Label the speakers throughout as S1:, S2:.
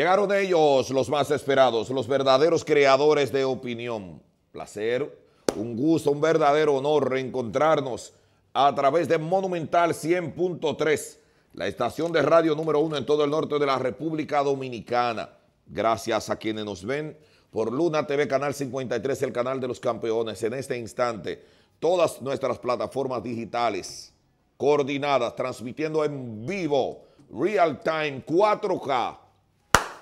S1: Llegaron ellos los más esperados, los verdaderos creadores de opinión. Placer, un gusto, un verdadero honor reencontrarnos a través de Monumental 100.3, la estación de radio número uno en todo el norte de la República Dominicana. Gracias a quienes nos ven por Luna TV Canal 53, el canal de los campeones. En este instante, todas nuestras plataformas digitales coordinadas, transmitiendo en vivo, real time, 4K,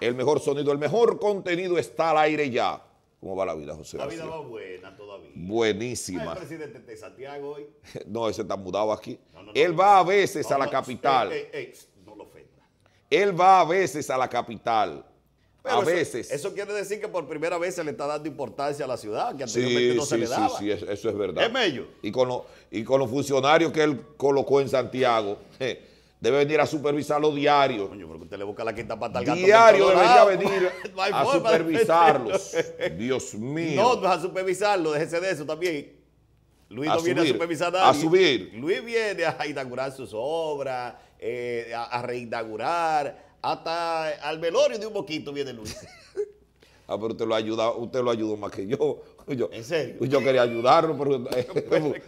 S1: el mejor sonido, el mejor contenido está al aire ya. ¿Cómo va la vida, José? La vida va buena todavía. Buenísima. Ah, ¿El presidente de Santiago hoy? no, ese está mudado aquí. él va a veces a la capital. Eh, eh, no lo ofenda. Él va a veces a la capital. Pero a eso, veces. Eso quiere decir que por primera vez se le está dando importancia a la ciudad, que anteriormente no se le daba. Sí, sí, sí, eso es verdad. Es mello. Y con, los funcionarios que él colocó en Santiago, debe venir a supervisarlo diario. Coño, porque usted le busca la quinta pata al gato. Diario debería venir a supervisarlos. Dios mío. No, no a supervisarlo, déjese de eso también. Luis no viene a supervisar nada. A subir. Luis viene a inaugurar sus obras, eh, a, reinaugurar, hasta al velorio de un poquito viene Luis. ah, pero usted lo ayuda, usted lo ayudó más que yo. Yo, Yo quería ayudarlo, pero...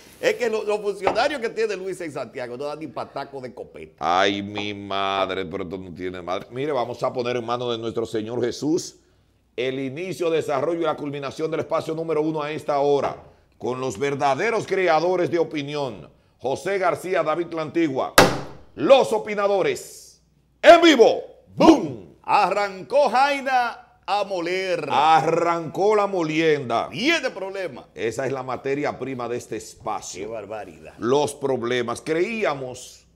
S1: es que, los, funcionarios que tiene Luis en Santiago no dan ni pataco de copeta. Ay, mi madre, pero esto no tiene madre. Mire, vamos a poner en manos de nuestro Señor Jesús el inicio, desarrollo y la culminación del espacio número uno a esta hora, con los verdaderos creadores de opinión, José García, David La los opinadores, en vivo, ¡boom! Arrancó Jaina a moler. Arrancó la molienda. Y de problema. Esa es la materia prima de este espacio. Qué barbaridad. Los problemas. Creíamos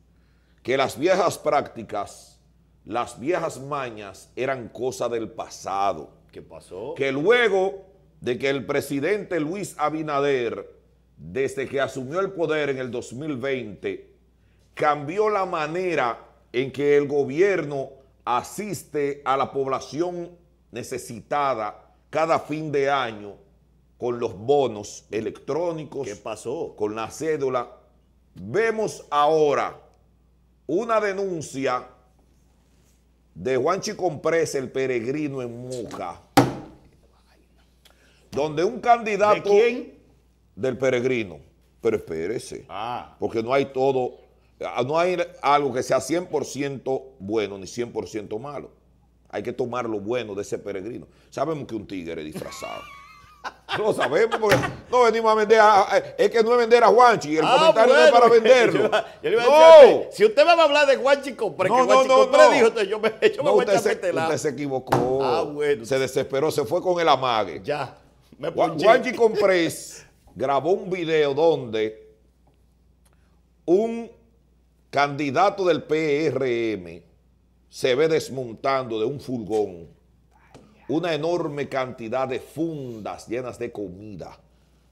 S1: que las viejas prácticas, las viejas mañas eran cosa del pasado. ¿Qué pasó? Que luego de que el presidente Luis Abinader, desde que asumió el poder en el 2020, cambió la manera en que el gobierno asiste a la población necesitada cada fin de año con los bonos electrónicos. ¿Qué pasó? Con la cédula. Vemos ahora una denuncia de Juanchi Comprés, el peregrino en Muca, donde un candidato... Del peregrino. Pero espérese, ah. porque no hay todo, no hay algo que sea 100% bueno ni 100% malo. Hay que tomar lo bueno de ese peregrino. Sabemos que un tigre es disfrazado. Lo sabemos porque no venimos a vender a, eh, Es que no es vender a Juanchi. El ah, comentario no es para venderlo. Yo, le iba a decir, si usted me va a hablar de Juanchi Compre, que Juanchi no, dijo, usted. yo me, voy a se, Usted se equivocó. Ah, bueno. Se desesperó, se fue con el amague. Ya. Juanchi Comprés grabó un video donde un candidato del PRM se ve desmontando de un furgón una enorme cantidad de fundas llenas de comida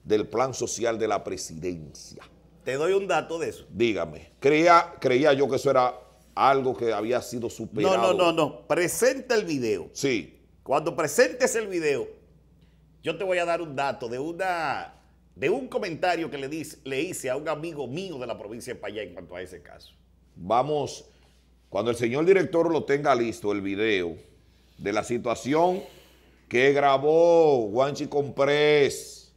S1: del plan social de la presidencia. Te doy un dato de eso. Dígame, creía, creía yo que eso era algo que había sido superado. No, no, no, no. Presenta el video. Sí. Cuando presentes el video, yo te voy a dar un dato de una de un comentario que le, dice, le hice a un amigo mío de la provincia de Payá en cuanto a ese caso. Vamos cuando el señor director lo tenga listo, el video de la situación que grabó Guanchi Comprés,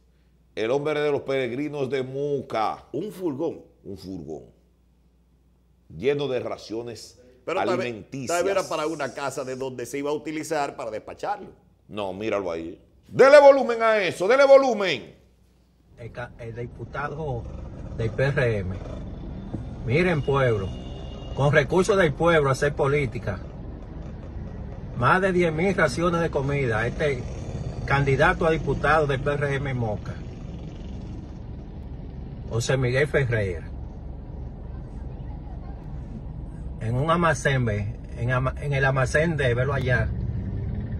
S1: el hombre de los peregrinos de Muca. Un furgón. Un furgón. Lleno de raciones alimenticias. era para una casa de donde se iba a utilizar para despacharlo. No, míralo ahí. Dele volumen a eso, dele volumen. El, el diputado del PRM. Miren, pueblo con recursos del pueblo hacer política. Más de 10 mil raciones de comida. Este candidato a diputado del PRM Moca. José Miguel Ferreira. En un almacén, en, en el almacén de, verlo allá.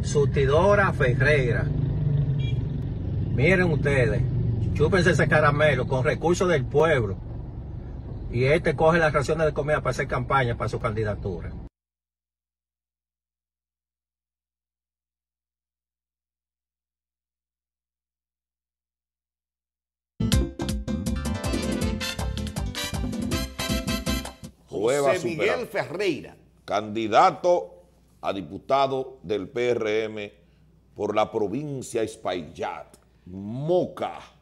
S1: Sustidora Ferreira. Miren ustedes, chúpense ese caramelo con recursos del pueblo. Y este coge las raciones de comida para hacer campaña para su candidatura. José Miguel Ferreira. Candidato a diputado del PRM por la provincia Espaillat, Moca.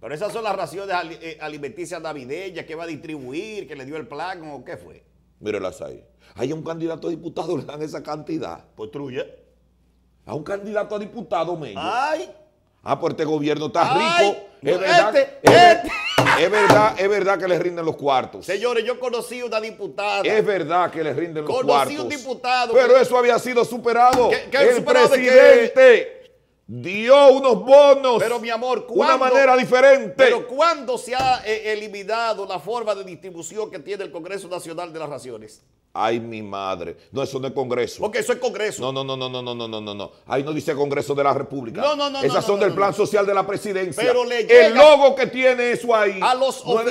S1: Pero esas son las raciones eh, alimenticias navideñas que va a distribuir, que le dio el plan o qué fue. Mírelas ahí. Hay un candidato a diputado le dan esa cantidad. Pues truye. A un candidato a diputado, Mello. ¡Ay! Ah, pues este gobierno está rico. es verdad, este, es, este. este. es, verdad, es verdad que le rinden los cuartos. Señores, yo conocí una diputada. Es verdad que le rinden los cuartos. Conocí un diputado. Pero eso había sido superado. ¿Qué el superado presidente dio unos bonos. Pero mi amor, una manera diferente. Pero ¿cuándo se ha eh, eliminado la forma de distribución que tiene el Congreso Nacional de las Naciones Ay, mi madre. No, eso no es Congreso. Porque eso es Congreso. No, no, no, no, no, no, no, no, no. Ahí no dice Congreso de la República. No, no, no. Esas son del plan social de la presidencia. Pero le llega El logo que tiene eso ahí. A los no,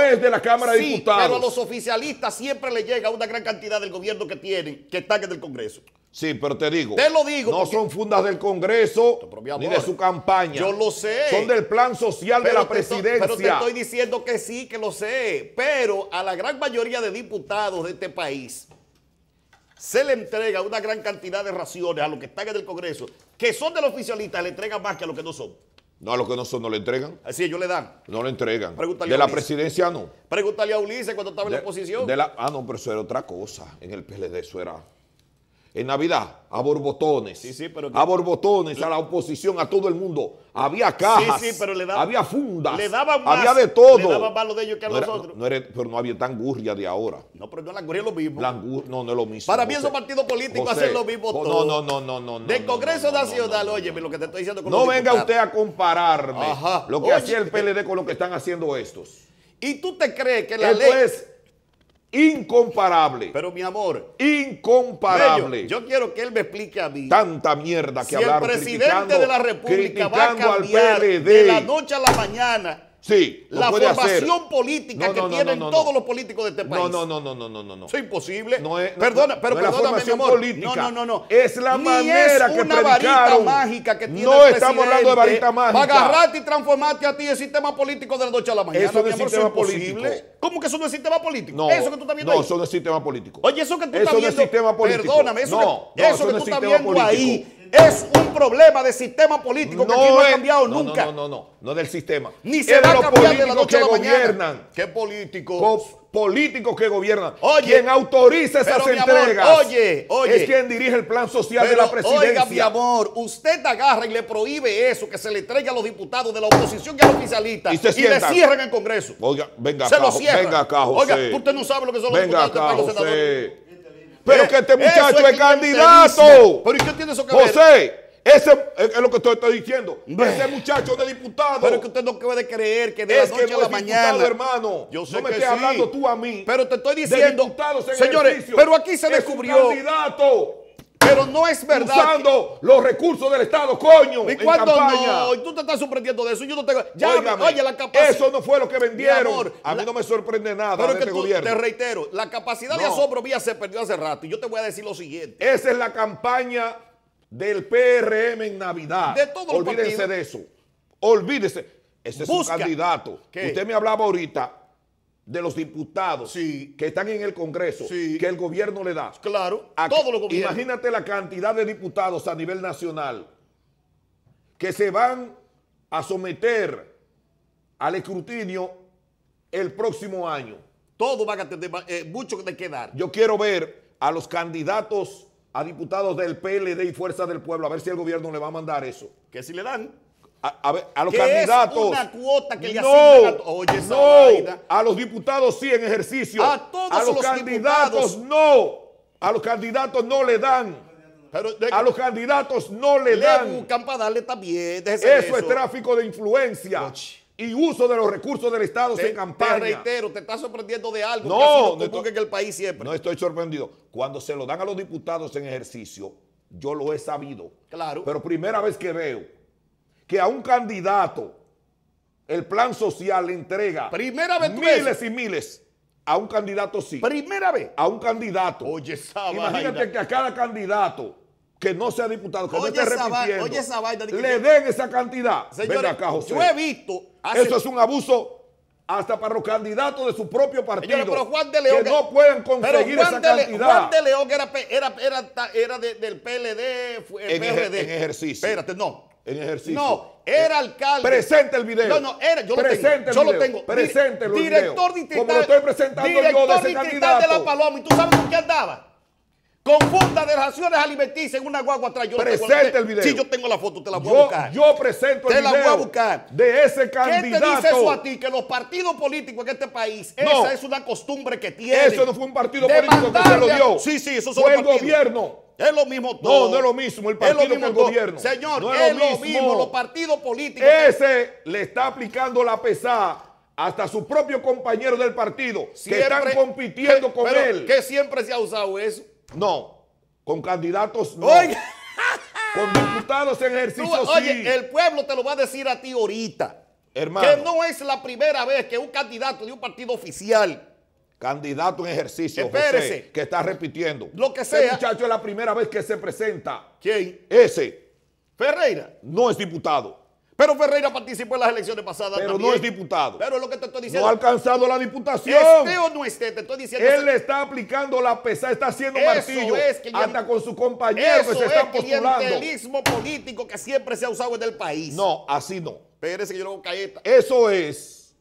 S1: es, de la Cámara de Diputados. Pero a los oficialistas siempre le llega una gran cantidad del gobierno que tienen, que está en el Congreso. Sí, pero te digo. Te lo digo. No son fundas del Congreso ni de su campaña. Yo lo sé. Son del plan social de la presidencia. pero te estoy diciendo que sí, que lo sé. Pero a la gran mayoría de diputados de este país se le entrega una gran cantidad de raciones a los que están en el Congreso, que son de los oficialistas, le entregan más que a los que no son. No, a los que no son, no le entregan. Así ellos le dan. No le entregan. de la presidencia no. Pregúntale a Ulises cuando estaba en la oposición. De la, ah, no, pero eso era otra cosa. En el PLD eso era en Navidad, a borbotones. Sí, sí, pero A borbotones, a la oposición, a todo el mundo. Había cajas, sí, pero le daba, había fundas, le daban más, había de todo. Le daban más de ellos que a nosotros. pero no había tan gurria de ahora. No, pero no la gurria es lo mismo. La no, no es lo mismo. Para mí esos partidos políticos hacen lo mismo todo. No, no, no, no. no Del Congreso Nacional, oye, lo que te estoy diciendo con No venga usted a compararme lo que hacía el PLD con lo que están haciendo estos. ¿Y tú te crees que la Esto ley... Es Incomparable. Pero mi amor. Incomparable. yo quiero que él me explique a mí. Tanta mierda que si hablaron. el presidente de la República va a cambiar de la noche a la mañana Sí, la formación política que tienen todos los políticos de este país. No, no, no, no, no, no, no. es imposible. No es, Perdona, pero perdóname, la formación amor. política. No, no, no, Es la Ni manera es una varita mágica que tiene No estamos hablando de varita mágica. Para agarrarte y transformarte a ti el sistema político de la noche a la mañana. Eso es imposible. sistema político. ¿Cómo que eso no es sistema político? No, eso que tú estás viendo no, ahí. No, eso no es sistema político. Oye, eso que tú estás viendo. Eso no es sistema político. Perdóname, eso que, eso que tú estás viendo ahí es un problema de sistema político que aquí no ha cambiado nunca. No, no, no, no, no del sistema. Ni se va a cambiar de la noche a la mañana. Gobiernan. ¿Qué políticos? políticos que gobiernan. Oye, quien autoriza esas pero, entregas. oye, oye. Es quien dirige el plan social de la presidencia. Oiga, mi amor, usted agarra y le prohíbe eso, que se le entregue a los diputados de la oposición que a los oficialistas. Y, se y le cierran el Congreso. Oiga, venga se lo cierran. Venga acá, José. Oiga, usted no sabe lo que son los venga este acá, José. Pero eh, que este muchacho es, candidato. Pero ¿y qué tiene eso que José, Ese es lo que te estoy diciendo. Ese muchacho de diputado. Pero es que usted no puede creer que de es la noche a la mañana. Diputado, hermano. Yo sé no me que estés sí. hablando tú a mí. Pero te estoy diciendo. De diputados en señores, pero aquí se es descubrió. Un candidato. Pero no es verdad. Usando los recursos del Estado, coño. ¿Y cuándo no? Y tú te estás sorprendiendo de eso. Yo no tengo. Ya, oye, la capacidad. Eso no fue lo que vendieron. a mí no me sorprende nada pero de este gobierno. Te reitero, la capacidad de asombro vía se perdió hace rato. Y yo te voy a decir lo siguiente. Esa es la campaña del PRM en Navidad. De todos Olvídense Olvídese de eso. Olvídese. Ese es un candidato. Usted me hablaba ahorita de los diputados que están en el Congreso, que el gobierno le da. Claro, a, todo Imagínate la cantidad de diputados a nivel nacional que se van a someter al escrutinio el próximo año. Todo va a tener eh, mucho de quedar. Yo quiero ver a los candidatos a diputados del PLD y Fuerza del Pueblo, a ver si el gobierno le va a mandar eso. Que si le dan. A, los candidatos. Es una cuota que le no, a, los diputados sí en ejercicio. A todos los, candidatos no. A los candidatos no le dan. a los candidatos no le, le dan. buscan darle también. Eso, eso, es tráfico de influencia. Y uso de los recursos del Estado te, campaña. Te reitero, te estás sorprendiendo de algo. No, no el país siempre. No estoy sorprendido. Cuando se lo dan a los diputados en ejercicio, yo lo he sabido. Claro. Pero primera vez que veo que a un candidato el plan social le entrega miles y miles. A un candidato sí. Primera vez. A un candidato. Oye, Imagínate que a cada candidato que no sea diputado, que no repitiendo, le den esa cantidad. señor acá, José. yo he visto... Eso es un abuso hasta para los candidatos de su propio partido pero Juan de León, que no pueden conseguir esa de cantidad. Juan de León era, era, del PLD, el PRD. ejercicio. Espérate, no en ejercicio. No, era eh, alcalde. Presente el video. No, no, era, yo presente lo tengo. El yo video. lo tengo. Presente el video. Director distrital. Como lo estoy presentando director yo de ese candidato. de La Paloma. ¿Y tú sabes con qué andaba? Confunda de raciones alimenticias en una guagua atrás. Yo Presente el video. Sí, yo tengo la foto, te la voy a buscar. Yo presento el video. Te la voy a buscar. De ese candidato. ¿Qué te dice eso a ti? Que los partidos políticos en este país, esa es una costumbre que tiene Eso no fue un partido político que se lo dio. Sí, sí, eso fue el gobierno. Es lo mismo todo. No, no es lo mismo el partido es el gobierno. Señor, no es, lo mismo. los partidos políticos. Ese le está aplicando la pesada hasta su propio compañero del partido que están compitiendo con él. Que siempre se ha usado eso. No, con candidatos no. Con diputados en ejercicio Oye, el pueblo te lo va a decir a ti ahorita. Hermano. Que no es la primera vez que un candidato de un partido oficial candidato en ejercicio, que está repitiendo. Lo que sea. Ese muchacho es la primera vez que se presenta. ¿Quién? Ese. Ferreira. No es diputado. Pero Ferreira participó en las elecciones pasadas. Pero no es diputado. Pero es lo que te estoy diciendo. No ha alcanzado la diputación. Esté o no esté, te estoy diciendo. Él le está aplicando la pesa, está haciendo martillo. con su compañero que se está postulando. El clientelismo político que siempre se ha usado en el país. No, así no. Espérese que yo no Eso es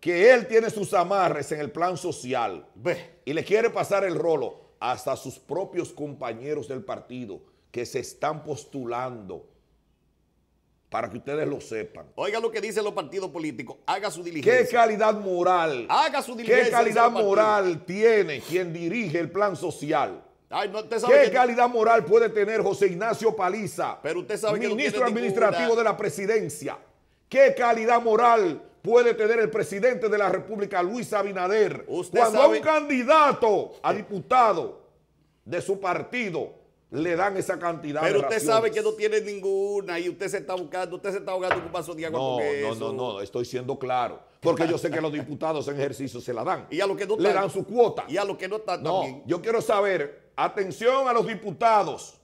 S1: que él tiene sus amarres en el plan social. Ve. Y le quiere pasar el rolo hasta sus propios compañeros del partido que se están postulando para que ustedes lo sepan. Oiga lo que dicen los partidos políticos, haga su diligencia. ¿Qué calidad moral? Haga su diligencia. ¿Qué calidad moral tiene quien dirige el plan social? ¿Qué calidad moral puede tener José Ignacio Paliza, ministro administrativo de la presidencia? ¿Qué calidad moral puede tener el presidente de la República, Luis Abinader, cuando un candidato a diputado de su partido le dan esa cantidad Pero usted sabe que no tiene ninguna y usted se está buscando, usted se está ahogando un paso de agua no, No, no, no, estoy siendo claro. Porque yo sé que los diputados en ejercicio se la dan. Y a los que no están, Le dan su cuota. Y a los que no están también. Yo quiero saber, atención a los diputados,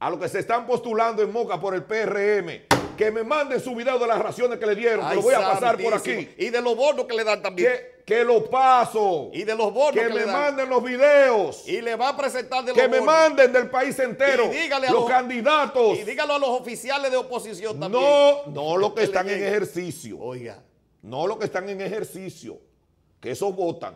S1: a los que se están postulando en Moca por el PRM que me manden su video de las raciones que le dieron. lo voy a pasar por aquí. Y de los bonos que le dan también. Que, lo paso. Y de los bonos que, que me manden los videos. Y le va a presentar de los Que me manden del país entero. Y dígale a los, candidatos. Y dígalo a los oficiales de oposición también. No, no los que, están en ejercicio. Oiga. No los que están en ejercicio. Que esos votan.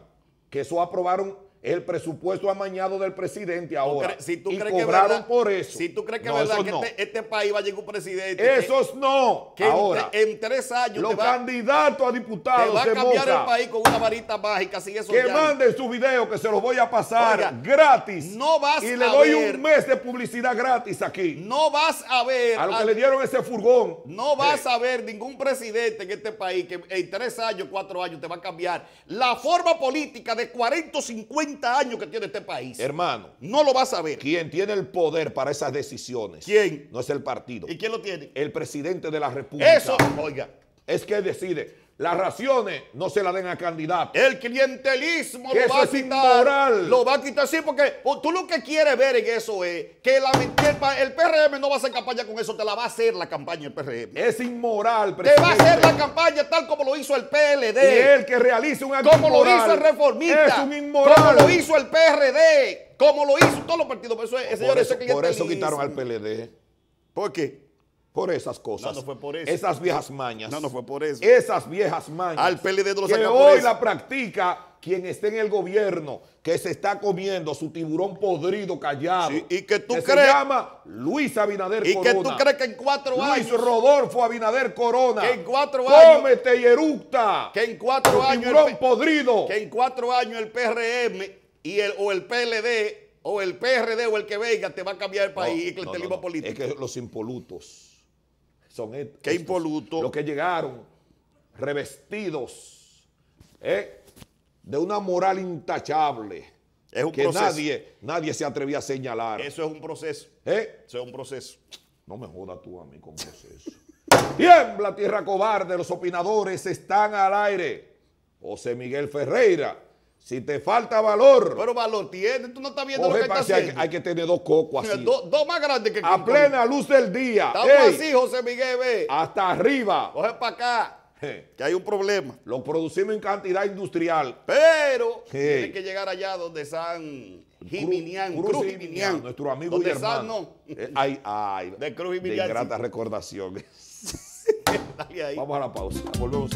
S1: Que esos aprobaron el presupuesto amañado del presidente ahora. Si tú y crees cobraron que por eso. Si tú crees que verdad que este, este, país va a llegar un presidente. Esos no. Que ahora. En, tres años. Los candidatos a diputados. va a cambiar el país con una varita mágica. Que manden su video que se los voy a pasar gratis. No vas Y le doy un mes de publicidad gratis aquí. No vas a ver. A lo que le dieron ese furgón. No vas a ver ningún presidente en este país que en tres años, cuatro años te va a cambiar la forma política de 40 50 años que tiene este país. Hermano. No lo va a saber. quién tiene el poder para esas decisiones. ¿Quién? No es el partido. ¿Y quién lo tiene? El presidente de la República. Eso, oiga. Es que decide. Las raciones no se las den a candidato. El clientelismo lo va, a quitar, lo va a quitar. sí, porque tú lo que quieres ver en eso es que la, el, el, PRM no va a hacer campaña con eso, te la va a hacer la campaña el PRM. Es inmoral, presidente. Te va a hacer la campaña tal como lo hizo el PLD. Y el que realice un acto Como lo hizo el reformista. Es un inmoral. Como lo hizo el PRD. Como lo hizo todos los partidos. Por eso, por eso quitaron al PLD. ¿Por qué? por esas cosas. No, fue por eso. Esas viejas mañas. No, no fue por eso. Esas viejas mañas. Al PLD los Que hoy la practica quien esté en el gobierno, que se está comiendo su tiburón podrido callado. y que tú que Se llama Luis Abinader y Corona. Y que tú crees que en cuatro años. Luis Rodolfo Abinader Corona. en cuatro años. Cómete y eructa. Que en cuatro años. Tiburón podrido. Que en cuatro años el PRM y el, o el PLD o el PRD o el que venga te va a cambiar el país y que político. Es que los impolutos son estos. Los que llegaron revestidos ¿eh? de una moral intachable. que nadie, nadie se atrevía a señalar. Eso es un proceso. ¿Eh? Eso es un proceso. No me jodas tú a mí con proceso. Tiembla, tierra cobarde. Los opinadores están al aire. José Miguel Ferreira si te falta valor. Pero valor tiene, tú no estás viendo lo que está haciendo. Hay, que tener dos cocos así. Dos más grandes que A plena luz del día. Estamos así, José Miguel, ve. Hasta arriba. Coge para acá. Que hay un problema. Lo producimos en cantidad industrial. Pero tiene que llegar allá donde San Jiminián, Cruz, Cruz Nuestro amigo donde y hermano. San, no. Eh, ay, ay. De Cruz Y De grata recordaciones. Vamos a la pausa. Volvemos.